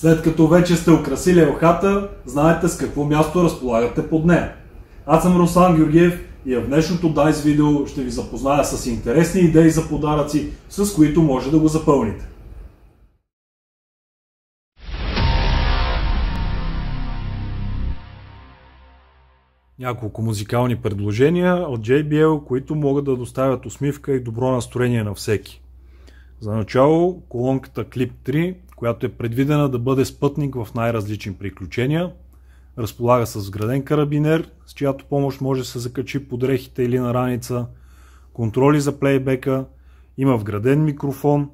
След като вече сте украсили елхата, знаете с какво място разполагате под нея. Аз съм Руслан Георгиев и в днешното DICE видео ще ви запозная с интересни идеи за подаръци, с които може да го запълните. няколко музикални предложения от JBL, които могат да доставят усмивка и добро настроение на всеки. За начало колонката Clip 3 която е предвидена да бъде спътник в най-различни приключения. Разполага с вграден карабинер, с чиято помощ може да се закачи под рехите или на раница, контроли за плейбека, има вграден микрофон,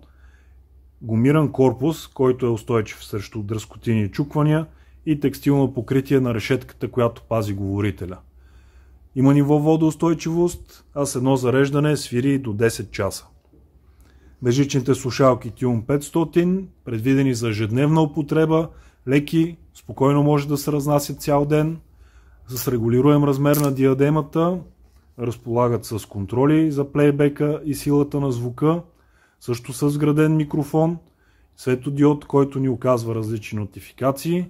гумиран корпус, който е устойчив срещу дръскотини и чуквания и текстилно покритие на решетката, която пази говорителя. Има ниво водоустойчивост, а с едно зареждане свири до 10 часа бежичните слушалки Tune 500, предвидени за ежедневна употреба, леки, спокойно може да се разнасят цял ден, с регулируем размер на диадемата, разполагат с контроли за плейбека и силата на звука, също с вграден микрофон, светодиод, който ни оказва различни нотификации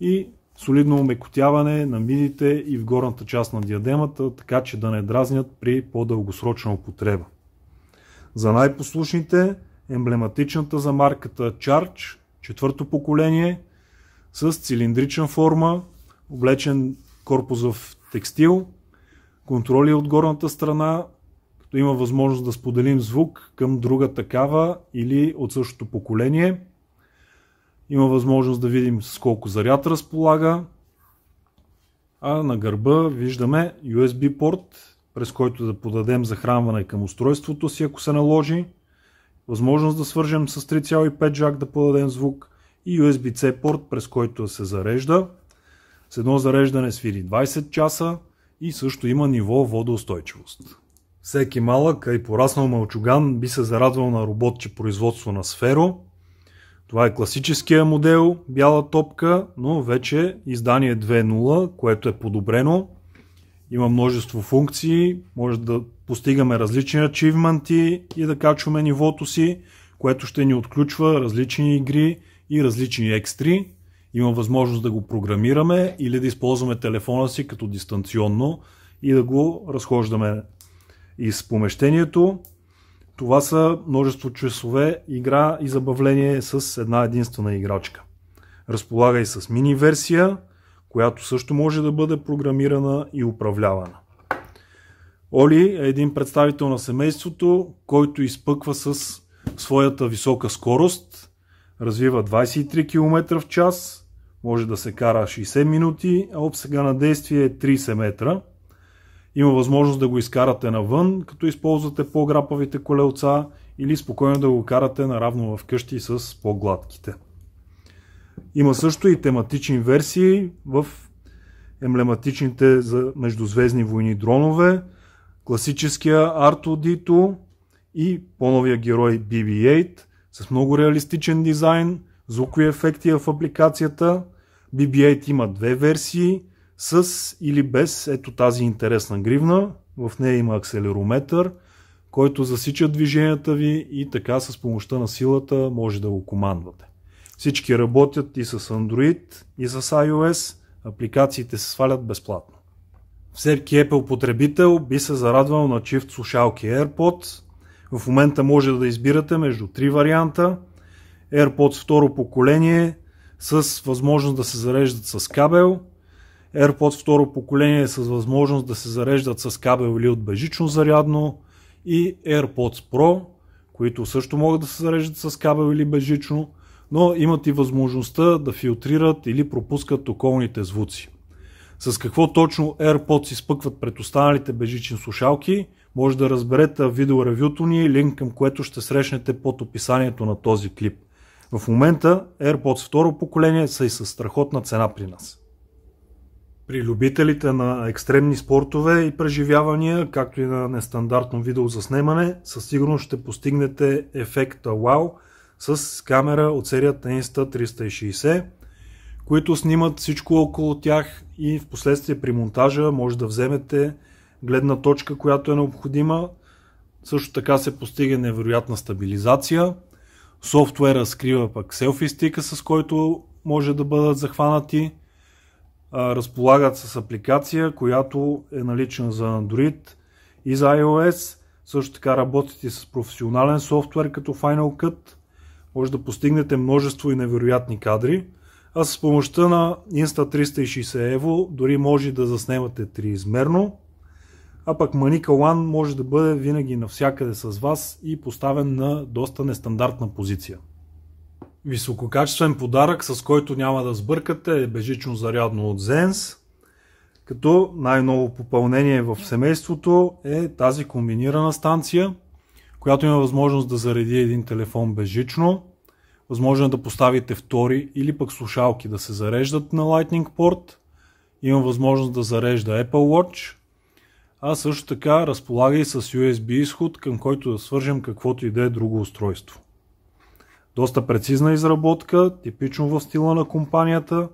и солидно омекотяване на мидите и в горната част на диадемата, така че да не дразнят при по-дългосрочна употреба. За най-послушните емблематичната за марката Charge, четвърто поколение, с цилиндрична форма, облечен корпус в текстил, контроли от горната страна, като има възможност да споделим звук към друга такава или от същото поколение. Има възможност да видим с колко заряд разполага. А на гърба виждаме USB порт през който да подадем захранване към устройството си, ако се наложи, възможност да свържем с 3,5 джак да подадем звук и USB-C порт, през който да се зарежда. С едно зареждане свири 20 часа и също има ниво водоустойчивост. Всеки малък, а и пораснал мълчуган би се зарадвал на роботче производство на сферо. Това е класическия модел, бяла топка, но вече издание 2.0, което е подобрено има множество функции, може да постигаме различни ачивменти и да качваме нивото си, което ще ни отключва различни игри и различни екстри. Има възможност да го програмираме или да използваме телефона си като дистанционно и да го разхождаме из помещението. Това са множество часове игра и забавление с една единствена играчка. Разполага и с мини версия, която също може да бъде програмирана и управлявана. Оли е един представител на семейството, който изпъква с своята висока скорост, развива 23 км в час, може да се кара 60 минути, а обсега на действие е 30 метра. Има възможност да го изкарате навън, като използвате по-грапавите колелца или спокойно да го карате наравно в къщи с по-гладките. Има също и тематични версии в емблематичните за Междузвездни войни дронове, класическия r 2 и по-новия герой BB-8 с много реалистичен дизайн, звукови ефекти в апликацията. BB-8 има две версии с или без ето тази интересна гривна. В нея има акселерометър, който засича движенията ви и така с помощта на силата може да го командвате. Всички работят и с Android, и с iOS. Апликациите се свалят безплатно. Всеки Apple потребител би се зарадвал на чифт слушалки AirPods. В момента може да избирате между три варианта. AirPods второ поколение с възможност да се зареждат с кабел, AirPods второ поколение с възможност да се зареждат с кабел или от бежично зарядно и AirPods Pro, които също могат да се зареждат с кабел или бежично, но имат и възможността да филтрират или пропускат околните звуци. С какво точно AirPods изпъкват пред останалите бежични слушалки, може да разберете видеоревюто ни, линк към което ще срещнете под описанието на този клип. В момента AirPods второ поколение са и със страхотна цена при нас. При любителите на екстремни спортове и преживявания, както и на нестандартно видео заснемане, със сигурност ще постигнете ефекта WOW – с камера от серията Insta360, които снимат всичко около тях и в последствие при монтажа може да вземете гледна точка, която е необходима. Също така се постига невероятна стабилизация. Софтуера скрива пък селфи стика, с който може да бъдат захванати. Разполагат с апликация, която е налична за Android и за iOS. Също така работите с професионален софтуер като Final Cut – може да постигнете множество и невероятни кадри, а с помощта на Insta360 Evo дори може да заснемате триизмерно, а пък Manica One може да бъде винаги навсякъде с вас и поставен на доста нестандартна позиция. Висококачествен подарък, с който няма да сбъркате, е бежично зарядно от Zens, като най-ново попълнение в семейството е тази комбинирана станция – която има възможност да зареди един телефон безжично, възможно е да поставите втори или пък слушалки да се зареждат на Lightning порт, има възможност да зарежда Apple Watch, а също така разполага и с USB изход, към който да свържем каквото и да е друго устройство. Доста прецизна изработка, типично в стила на компанията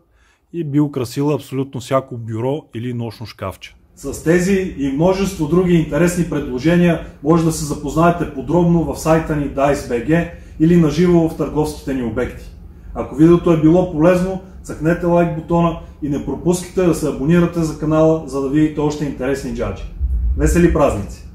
и би красила абсолютно всяко бюро или нощно шкафче. С тези и множество други интересни предложения може да се запознаете подробно в сайта ни DICE.BG или на живо в търговските ни обекти. Ако видеото е било полезно, цъкнете лайк бутона и не пропускайте да се абонирате за канала, за да видите още интересни джаджи. Весели празници!